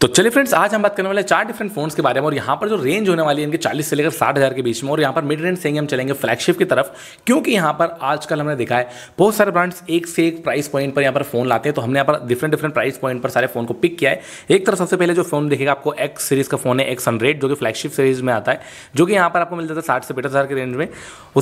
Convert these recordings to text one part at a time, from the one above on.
तो चलिए फ्रेंड्स आज हम बात करने वाले चार डिफरेंट फोन्स के बारे में और यहाँ पर जो रेंज होने वाली है इनके 40 से लेकर साठ हज़ार के बीच में और यहाँ पर मिड रेंज से ही हम चलेंगे फ्लैगशिप की तरफ क्योंकि यहाँ पर आजकल हमने देखा है बहुत सारे ब्रांड्स एक से एक प्राइस पॉइंट पर यहाँ पर फोन लाते हैं तो हमने यहाँ पर डिफरेंट डिफरेंट प्राइस पॉइंट पर सारे फोन को पिक किया है एक तरफ सबसे पहले जो फोन देखेगा आपको एक्स सीरीज़ का फोन है एक्स हंड्रेड जो कि फ्लैगशिप सीरीज में आता है जो कि यहाँ पर आपको मिल जाता है साठ से हजार के रेंज में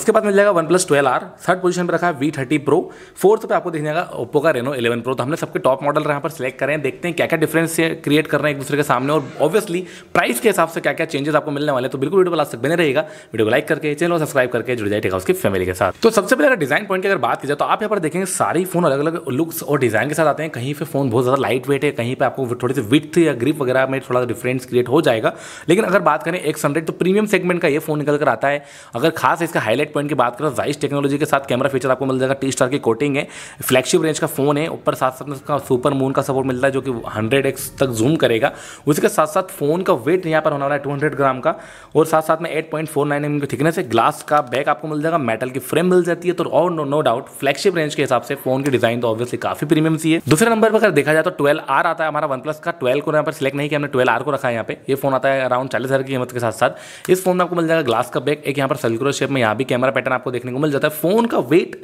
उसके बाद मिल जाएगा OnePlus twelve R third position पर रखा है वी थर्टी प्रो फोर्थ पर आपको देखने का ओप्पो का रेनो इलेवन प्रो तो हमने सबके टॉप मॉडल यहाँ पर सिलेक्ट करें देखते हैं क्या क्या डिफरेंस क्रिएट कर करना एक दूसरे के सामने और ऑब्वियसली प्राइस के हिसाब से क्या क्या चेंजेस आपको मिलने वाले तो बिल्कुल वीडियो को लास्ट तक बने रहेगा वीडियो को लाइक करके चैनल को सब्सक्राइब करके जुड़ जाए टेक हाउस की फैमिली के साथ तो सबसे पहले अगर डिजाइन पॉइंट की अगर बात की जाए तो आप यहाँ पर देखेंगे सारी फोन अलग अलग लुक्स और डिजाइन के साथ आते हैं कहीं पर फोन बहुत ज़्यादा लाइट वेट है कहीं पर आपको थोड़ी सी विथ या ग्रिप वगैरह में थोड़ा सा डिफरेंस क्रिएट हो जाएगा लेकिन अगर बात करें एक्स तो प्रीमियम सेगमेंट का ये फोन निकल कर आता है अगर खास इसका हाईलाइट पॉइंट की बात करें जाइस तो टेक्नोलॉजी के साथ कैमरा फीचर आपको मिल जाएगा टी स्टार की कोटिंग है फ्लैगशिप रेंज का फोन है ऊपर साथ साथ में सुपर मून का सपोर्ट मिलता है जो कि हंड्रेड तक जूम करेगा रहेगा उसके साथ साथ फ़ोन का वेट यहाँ पर होने वाला है 200 ग्राम का और साथ साथ में 8.49 पॉइंट mm की थिकनेस है ग्लास का बैक आपको मिल जाएगा मेटल की फ्रेम मिल जाती है तो और no no doubt flagship range के हिसाब से फोन की डिजाइन तो ऑब्वियसली काफी प्रीमियम सी है दूसरे नंबर पर अगर देखा जाए तो ट्वेल्व आर आता है हमारा वन प्लस का ट्वेल्व को यहाँ पर सिलेक्ट नहीं किया हमने ट्वेल्व आर को रखा है यहाँ पे ये फोन आता है अराउंड चालीस हज़ार की कीमत के साथ साथ इस फोन में आपको मिल जाएगा ग्लास का बैक एक यहाँ पर सेल्कुलर शेप में यहाँ भी कैमरा पैटर्न आपको देखने को मिल जाता है फोन का वेट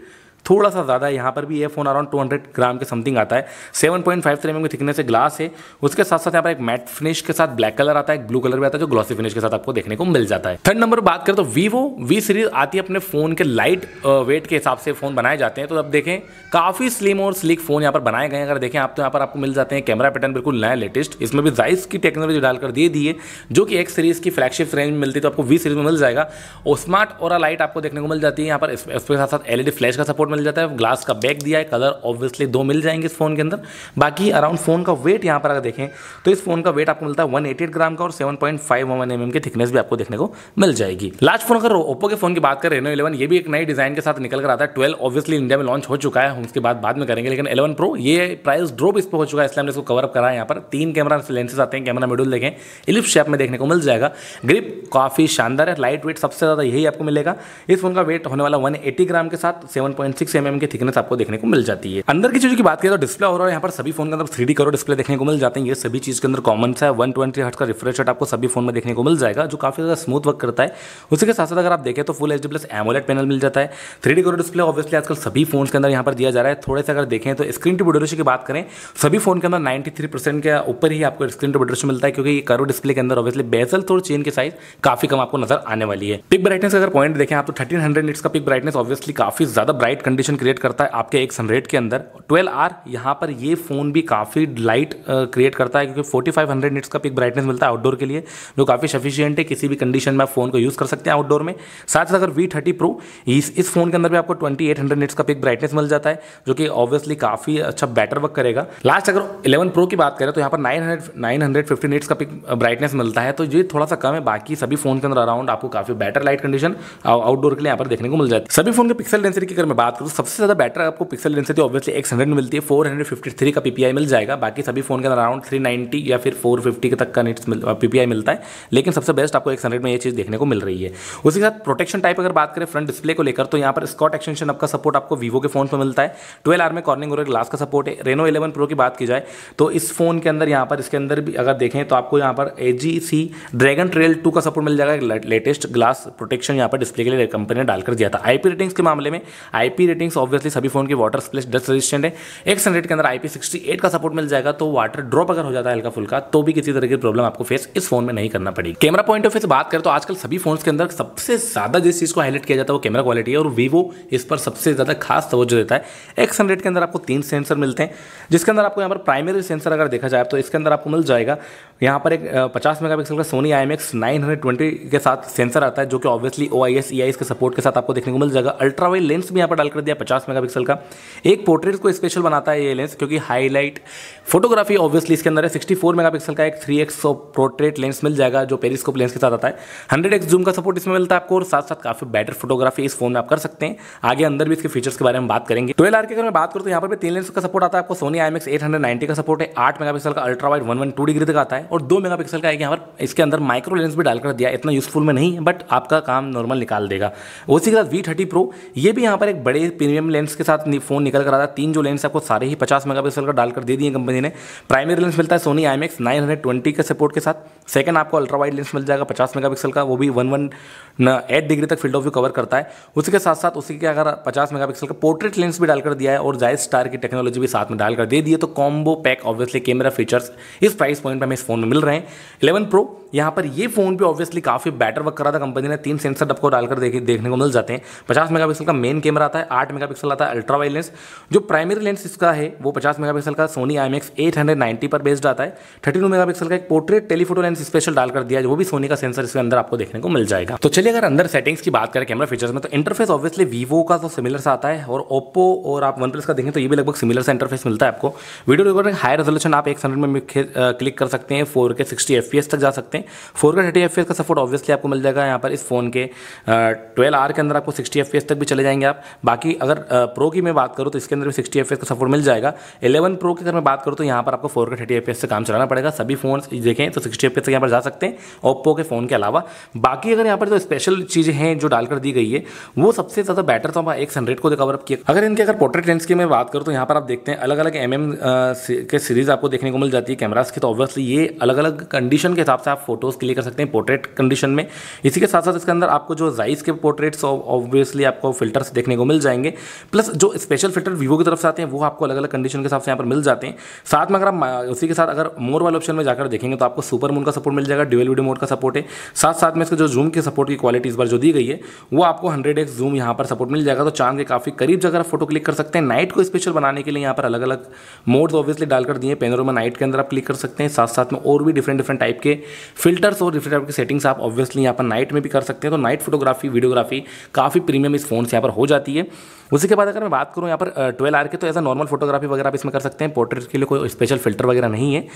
थोड़ा सा ज़्यादा है यहाँ पर भी ये फ़ोन अराउंड 200 ग्राम के समथिंग आता है 7.53 पॉइंट फाइव एम थिकनेस से ग्लास है उसके साथ साथ यहाँ पर एक मैट फिनिश के साथ ब्लैक कलर आता है एक ब्लू कलर भी आता है जो ग्लॉसी फिनिश के साथ आपको देखने को मिल जाता है थर्ड नंबर बात करें तो वीवो वी सीरीज आती है अपने फ़ोन के लाइट वेट के हिसाब से फ़ोन बनाए जाते हैं तो अब देखें काफ़ी स्लिम और स्लिक फ़ोन यहाँ पर बनाए गए अगर देखें आप तो यहाँ पर आपको मिल जाते हैं कैमरा पैटर्न बिल्कुल नया लेटेस्ट इसमें भी जाइस की टेक्नोलॉजी डालकर दे दिए जो कि एक सीरीज़ की फ्लैगशिप रेंज में मिलती है तो आपको वी सीरीज में मिल जाएगा और स्मार्ट और लाइट आपको देखने को मिल जाती है यहाँ पर उसके साथ साथ एलईडी फ्लैश e का सपोर्ट मिल जाता है ग्लास का बैग दिया है कलर ऑब्वियसली दो मिल जाएंगे इस फोन के अंदर बाकी अराउंड फोन का वेट यहाँ पर अगर देखें तो इस फोन का वेट आपको मिलता है वन ग्राम का और सेवन पॉइंट mm की थिकनेस भी आपको देखने को मिल जाएगी लास्ट फोन अगर ओप्पो के फोन की बात करें रेनो इलेवन ये भी एक नई डिजाइन के साथ निकल कर आता है ट्वेल्व ऑब्वियसली इंडिया में लॉन्च हो चुका है उसके बाद बाद में करेंगे लेकिन इलेवन प्रो ये प्राइस ड्रॉप इस पर हो चुका है इसलिए हमने इसको कवर अप करा है यहाँ पर तीन कैमरा लेंसेज आते हैं कैमरा मेडल देखें इलिप शेप में देखने को मिल जाएगा ग्रिप काफी शानदार है लाइट वेट सबसे ज्यादा यही आपको मिलेगा इस फोन का वेट होने वाला वन ग्राम के साथ सेवन सिक्स एम की थिकनेस आपको देखने को मिल जाती है अंदर की चीज की बात करें तो डिस्प्ले और यहाँ पर सभी फोन के अंदर थ्री डी डिस्प्ले देखने को मिल जाते हैं ये सभी चीज के अंदर कॉमन है वन ट्वेंटी का रिफ्रेश रेट आपको सभी फोन में देखने को मिल जाएगा जो काफी ज्यादा स्मूथ वर्क करता है उसी के साथ साथ अगर आप देखें तो full H plus AMOLED panel मिल जाता है थ्री डी डिस्प्ले ऑब्वियसली आजकल सभी फोन के अंदर यहाँ पर दिया जा रहा है थोड़े से अगर देखें तो स्क्रीन टू बडोरेशन की बात करें सभी फोन के अंदर नाइन्टी के ऊपर ही आपको स्क्रीन टू बडोरेशन मिलता है क्योंकि करो डिस्प्ले के अंदर ऑब्वियसली बेसल थोड़ी चेन की साइज काफी कम आपको नजर आने वाली है पिक ब्राइटनेस अगर पॉइंट देखें आप तो थर्टीन हंड्रेड का पिक ब्राइटनेस ऑब्वियसली काफी ज्यादा ब्राइट कंडीशन क्रिएट करता है आपके एक सनरेट के अंदर ट्वेल्व आर यहाँ पर ये फ़ोन भी काफ़ी लाइट क्रिएट करता है क्योंकि 4500 फाइव निट्स का पिक ब्राइटनेस मिलता है आउटडोर के लिए जो काफ़ी सफिशियंट है किसी भी कंडीशन में आप फ़ोन को यूज़ कर सकते हैं आउटडोर में साथ साथ अगर वी थर्टी प्रो इस इस फ़ोन के अंदर भी आपको ट्वेंटी एट हंड्रेड निट्स का पिक ब्राइटनेस मिल जाता है जो कि ऑब्वियसली काफ़ी अच्छा बेटर वर्क करेगा लास्ट अगर इलेवन प्रो की बात करें तो यहाँ पर nine hundred nine hundred fifty nits का पिक ब्राइटनेस मिलता है तो ये थोड़ा सा कम है बाकी सभी फ़ोन के अंदर अराउंड आपको काफ़ी बेटर लाइट कंडीशन आउटडोर के लिए यहाँ पर देखने को मिल जाती है सभी फ़ोन के पिक्सल डेंसिटी की अगर मैं बात तो सबसे ज़्यादा बेटर आपको पिक्सल लेंस थी ऑब्वियसली एक्स हंड्रेड मिलती है फोर हंड्रेड फिफ्टी थ्री का पीपीआई मिल जाएगा बाकी सभी फोन के अंदर अराउंड थ्री नाइनटी या फिर फोर फिफ्टी के तक का नेट्स पीपीआई मिलता है लेकिन सबसे बेस्ट आपको एक्स हंड्रेड में ये चीज़ देखने को मिल रही है उसके साथ प्रोटेक्शन टाइप अगर बात करें फ्रंट डिस्प्ले को लेकर तो यहाँ पर स्कॉट एक्सटेंशन आपका सपोर्ट आपको वीवो के फोन पर मिलता है ट्वेल्व आर में कॉर्निंग और ग्लास का सपोर्ट है रेनो इलेवन प्रो की बात की जाए तो इस फोन के अंदर यहाँ पर इसके अंदर भी अगर देखें तो आपको यहाँ पर A G C dragon trail two का सपोर्ट मिल जाएगा लेटेस्ट ग्लास प्रोटेक्शन यहाँ पर डिस्प्ले के लिए कंपनी ने डालकर दिया था आईपी रेटिंग्स के मामले में आईपी रेटिंग्स ऑब्वियसली सभी फोन के वाटर स्प्लेस डस्ट रेजिस्टेंट है एक हंड्रेड के अंदर आई पी का सपोर्ट मिल जाएगा तो वाटर ड्रॉप अगर हो जाता है हल्का फुल्का तो भी किसी तरह की प्रॉब्लम आपको फेस इस फोन में नहीं करना पड़ेगी कैमरा पॉइंट ऑफ व्यू से बात करें तो आजकल सभी फोन के अंदर सबसे ज्यादा जिस चीज को हाईलाइट किया जाता है वो कैमरा क्वालिटी है और वीवो इस पर सबसे ज्यादा खास तवज्जो देता है एक्स के अंदर आपको तीन सेंसर मिलते हैं जिसके अंदर आपको यहाँ पर प्राइमरी सेंसर अगर देखा जाए तो इसके अंदर आपको मिल जाएगा यहाँ पर एक पचास मेगापिक्सल का Sony I M X nine hundred twenty के साथ सेंसर आता है जो कि ऑब्वियसली ओ आई एस के सपोर्ट के साथ आपको देखने को मिल जाएगा अल्ट्रा वाइड लेंस भी यहाँ पर डाल कर दिया पचास मेगापिक्सल का एक पोर्ट्रेट को स्पेशल बनाता है ये लेंस क्योंकि हाईलाइट फोटोग्राफी ऑब्वियसली इसके अंदर है सिक्सटी फोर मेगापिक्सल का एक थ्री एक्स पोर्ट्रेट लेंस मिल जाएगा जो पेरीस्कोप लेंस के साथ आता है हंड्रेड एक्स जूम का सपोर्ट इसमें मिलता है आपको और साथ साथ काफी बेटर फोटोग्राफी इस फोन में आप कर सकते हैं आगे अंदर भी इसके फीचर्स के बारे में बात करेंगे ट्वेल्व आर की अगर मैं बात करूँ तो यहाँ पर तीन लेंस का सपोर्ट आता है आपको सोनी आई एम एट का सपोर्ट है आठ मेगापिक्सल का ultra wide one two degree तक आता है और दो मेगा पिक्सल का एक यहाँ पर इसके अंदर माइक्रो लेंस भी डालकर दिया इतना यूज़फुल में नहीं है बट आपका काम नॉर्मल निकाल देगा उसी के साथ वी थर्टी प्रो ये भी यहाँ पर एक बड़े प्रीमियम लेंस के साथ फ़ोन निकल कर आता है तीन जो लेंस आपको सारे ही पचास मेगा पिक्सल का डालकर दे दिए कंपनी ने प्राइमरी लेंस मिलता है सोनी आई एम के सपोर्ट के साथ सेकंड आपको अल्ट्रा वाइड लेंस मिल जाएगा पचास पिक्सल का वो भी वन वन एट डिग्री तक फील्ड ऑफ व्यू कवर करता है उसके साथ साथ उसी के अगर पचास मेगापिक्सल का पोर्ट्रेट लेंस भी डालकर दिया है और जायज स्टार की टेक्नोलॉजी भी साथ में डालकर दे दिए तो combo pack obviously camera features इस प्राइस पॉइंट पर हमें इस फोन में मिल रहे हैं 11 प्रो यहाँ पर ये फ़ोन भी ऑब्वियसली काफ़ी बैटर वर्क करा था कंपनी ने तीन सेंसर डबको डालकर देख, देखने को मिल जाते हैं 50 मेगापिक्सल का मेन कैमरा आता है 8 मेगापिक्सल आता है अल्ट्रा वाइड लेंस जो प्राइमरी लेंस इसका है वो 50 मेगापिक्सल का सोनी आई एम पर बेस्ड आता है थर्टी टू मेगापिक्सल का एक पोर्ट्रेट टेलीफोटो लेंस स्पेशल डालकर दिया वो भी सोनी का सेंसर इसके अंदर आपको देखने को मिल जाएगा तो चलिए अगर अंदर सेटिंग्स की बात करें कैमरा फीचर्स में तो इंटरफेस ऑब्वियसली वीवो का तो सिमिलर सा आता है और ओप्पो और आप वन का देखें तो ये भी लगभग सिमिलर सा इंटरफेस मिलता है आपको वीडियो रिकॉर्डिंग हाई रेजोल्यूशन आप एक हंड्रेड में क्लिक कर सकते हैं हैं फोर के सिक्सटी एफ तक जा सकते हैं फोर के थर्टी एफ का सपोर्ट ऑब्वियसली आपको मिल जाएगा यहाँ पर इस फ़ोन के ट्वेल्व आर के अंदर आपको सिक्सटी एफ तक भी चले जाएंगे आप बाकी अगर प्रो की मैं बात करूँ तो इसके अंदर भी सिक्सटी एफ का सपोर्ट मिल जाएगा इलेवन प्रो की अगर मैं बात करूँ तो यहाँ पर आपको फोर के थर्टी एफ से काम चलाना पड़ेगा सभी फोन देखें तो सिक्सटी एफ तक यहाँ पर जा सकते हैं ओप्पो के फ़ोन के अलावा बाकी अगर यहाँ पर जो स्पेशल चीज़ें हैं जो डालकर दी गई है वो सबसे ज़्यादा बेटर तो हम एक्स हंड्रेड को कवर अप किया अगर इनके अगर पोर्ट्रेट लेंस की मैं बात करूँ तो यहाँ पर आप देखते हैं अलग अलग एम एम के सीरीज़ आपको देखने को मिल जाती है कैमराज की तो ऑब्वियसली ये अलग अलग कंडीशन के हिसाब से आप फोटोज़ क्लिक कर सकते हैं पोर्ट्रेट कंडीशन में इसी के साथ साथ इसके अंदर आपको जो जाइस के पोर्ट्रेट्स ऑब्वियसली आपको फिल्टर्स देखने को मिल जाएंगे प्लस जो स्पेशल फिल्टर वीवो की तरफ से आते हैं वो आपको अलग अलग कंडीशन के हिसाब से यहाँ पर मिल जाते हैं साथ में अगर आप उसी के साथ अगर मोर वाले ऑप्शन में जाकर देखेंगे तो आपको सुपर मून का सपोर्ट मिल जाएगा ड्यूल वीडियो मोड का सपोर्ट है साथ साथ में इसके जो जूम के सपोर्ट की क्वालिटी इस बार जो दी गई है वो आपको हंड्रेड एक्स जूम यहाँ पर सपोर्ट मिल जाएगा तो चांद के काफ़ी करीब जगह आप फोटो क्लिक कर सकते हैं नाइट को स्पेशल बनाने के लिए यहाँ पर अलग अलग मोड्स ऑब्वियसली डालकर दिए में नाइट के अंदर आप क्लिक कर सकते हैं साथ साथ में और भी डिफरेंट डिफरेंट टाइप के फिल्टर्स और डिफरेंट टाइप के सेटिंग्स आप ऑब्वियसली यहाँ पर नाइट में भी कर सकते हैं तो नाइट फोटोग्राफी वीडियोग्राफी काफ़ी प्रीमियम इस फोन से यहाँ पर हो जाती है उसी के बाद अगर मैं बात करूँ यहाँ पर ट्वेल्व आर के तो एज अ नॉर्मल फोटोग्राफी वगैरह आप इसमें कर सकते हैं पोर्ट्रेट के लिए कोई स्पेशल फिल्टर वगैरह नहीं है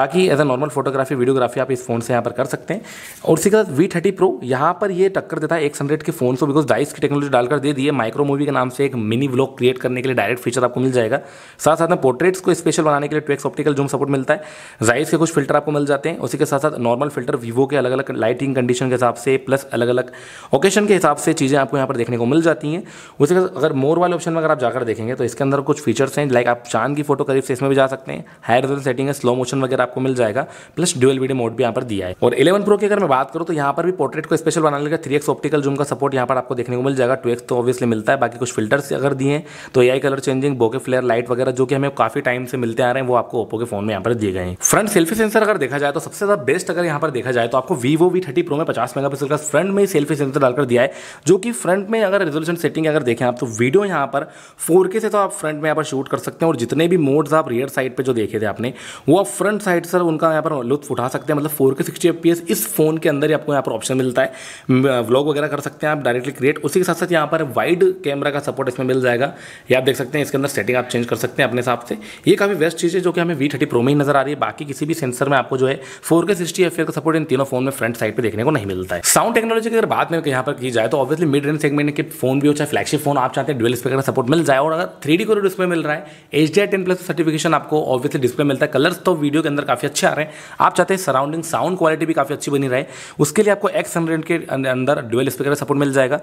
बाकी as a normal photography videography आप इस फोन से यहाँ पर कर सकते हैं और उसी के बाद वी थर्टी प्रो यहाँ पर ये टक्कर देता है एक्स हंड्रेड के फोन को बिकॉज डाइस की टेक्नोलॉजी डालकर दे दिए माइक्रो मूवी के नाम से एक मिनी व्लॉग क्रिएट करने के लिए डायरेक्ट फीचर आपको मिल जाएगा साथ साथ में पोर्ट्रेट्स को स्पेशल बनाने के लिए ट्वेक्स ऑप्टिकल जूम सपोर्ट मिलता है जाइस के कुछ फिल्टर फ़िल्टर आपको मिल जाते हैं उसी के साथ साथ नॉर्मल फ़िल्टर वीवो के अलग अलग लाइटिंग कंडीशन के हिसाब से प्लस अलग अलग ओकेशन के हिसाब से चीज़ें आपको यहाँ पर देखने को मिल जाती हैं उसी के अगर मोर वाले ऑप्शन में अगर आप जाकर देखेंगे तो इसके अंदर कुछ फीचर्स हैं लाइक आप चांद की फोटो करीब से इसमें भी जा सकते हैं हाई रिजल्ट सेटिंग है स्लो मोशन वगैरह आपको मिल जाएगा प्लस ड्यूअल वीडियो मोड भी यहाँ पर दिया है और इलेवन प्रो की अगर मैं बात करूँ तो यहाँ पर भी पोर्ट्रेट को स्पेशल बनाने का थ्री ऑप्टिकल जूम का सपोर्ट यहाँ पर आपको देखने को मिल जाएगा टू तो ऑब्वियसली मिलता है बाकी कुछ फिल्टर्स अगर दिए हैं तो a colour changing bokeh flare light वगैरह जो कि हमें काफी टाइम से मिलते आ रहे हैं वो आपको ओप्पो के फोन में यहाँ पर दिए गए हैं फ्रंट सेल्फी सेंसर अगर देखा जाए तो सबसे ज़्यादा बेस्ट अगर यहाँ पर देखा जाए तो आपको वीवो वी थर्टी प्रो में पचास मेगापिक्सल का फ्रंट में सेल्फी सेंसर डालकर दिया है जो कि फ्रंट में अगर रेजोल्यूशन सेटिंग अगर देखें आप तो वीडियो यहाँ पर फोर से तो आप फ्रंट में यहाँ पर शूट कर सकते हैं और जितने भी मोड्स आप रियर साइड पर जो देखे थे आपने वो आप फ्रंट साइड से उनका यहाँ पर लुत्फ उठा सकते हैं मतलब फोर के सिक्सटी इस फोन के अंदर ही आपको यहाँ पर ऑप्शन मिलता है व्लॉग वगैरह कर सकते हैं आप डायरेक्टली क्रिएट उसी के साथ साथ यहाँ पर वाइड कैमरा का सपोर्ट इसमें मिल जाएगा या आप देख सकते हैं इसके अंदर सेटिंग आप चेंज कर सकते हैं अपने हिसाब से ये काफ़ी बेस्ट चीज़ है जो कि हमें वी थर्टी प्रो में ही नजर आ रही है बाकी किसी भी सेंसर में में आपको जो है फोर के सिक्सटी एफ का सपोर्ट इन तीनों फोन में फ्रंट साइड पर देखने को नहीं मिलता है साउंड टेक्नोलॉजी की अगर बात में यहाँ पर की जाए तो ऑब्वियसली मिड रेंज सेगमेंट के फोन भी हो चाहे फ्लैगशिप फोन आप चाहते हैं डुअल स्पीकर का सपोर्ट मिल जाए और अगर थ्री डी को डिस्प्ले मिल रहा है H D ten plus certification आपको ऑब्वियसली डिस्प्ले मिलता है कलर्स तो वीडियो के अंदर काफी अच्छे आ रहे हैं आप चाहते हैं सराउंडिंग साउंड क्वालिटी भी काफी अच्छी बनी रहे उसके लिए आपको एक्स हंड्रेड के अं-, अंदर डुअल स्पीकर का सपोर्ट मिल जाएगा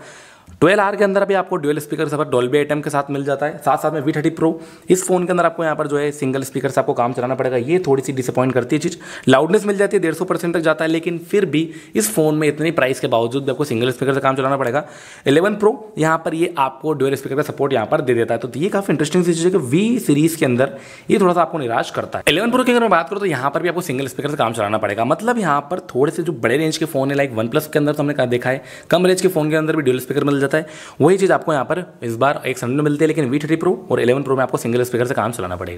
ट्वेल्व आर के अंदर अभी आपको डुअल स्पीकर सब डॉल्बी आइटम के साथ मिल जाता है साथ साथ में वी थर्टी प्रो इस फोन के अंदर आपको यहाँ पर जो है सिंगल स्पीकर से आपको काम चलाना पड़ेगा ये थोड़ी सी डिसअपॉइंट करती है चीज़ लाउडनेस मिल जाती है डेढ़ सौ परसेंट तक जाता है लेकिन फिर भी इस फोन में इतनी प्राइस के बावजूद भी आपको सिंगल स्पीकर से काम चलाना पड़ेगा इलेवन प्रो यहाँ पर ये आपको डुअल स्पीकर का सपोर्ट यहाँ पर दे देता है तो ये काफ़ी इंटरेस्टिंग चीज़ है कि वी सीरीज़ के अंदर ये थोड़ा सा आपको निराश करता है इलेवन प्रो की अगर मैं बात करूँ तो यहाँ पर भी आपको सिंगल स्पीकर से काम चलाना पड़ेगा मतलब यहाँ पर थोड़े से जो बड़े रेंज के फोन है लाइक वन प्लस के अंदर तो हमने देखा है कम रेंज के फोन के अंदर भी डुअल स्पीकर मिल जाता है वही चीज़ आपको यहाँ पर इस बार एक सेवन में मिलती है लेकिन वी थ्री प्रो और इलेवन प्रो में आपको सिंगल स्पीकर से काम चलाना पड़ेगा